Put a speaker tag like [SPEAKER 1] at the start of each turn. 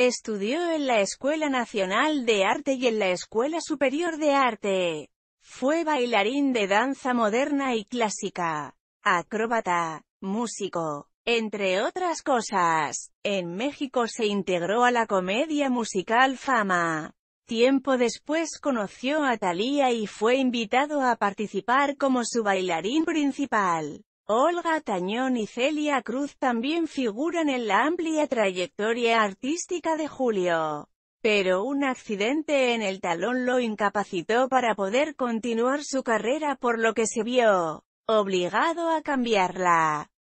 [SPEAKER 1] Estudió en la Escuela Nacional de Arte y en la Escuela Superior de Arte. Fue bailarín de danza moderna y clásica, acróbata, músico, entre otras cosas. En México se integró a la comedia musical Fama. Tiempo después conoció a Thalía y fue invitado a participar como su bailarín principal. Olga Tañón y Celia Cruz también figuran en la amplia trayectoria artística de Julio. Pero un accidente en el talón lo incapacitó para poder continuar su carrera por lo que se vio obligado a cambiarla.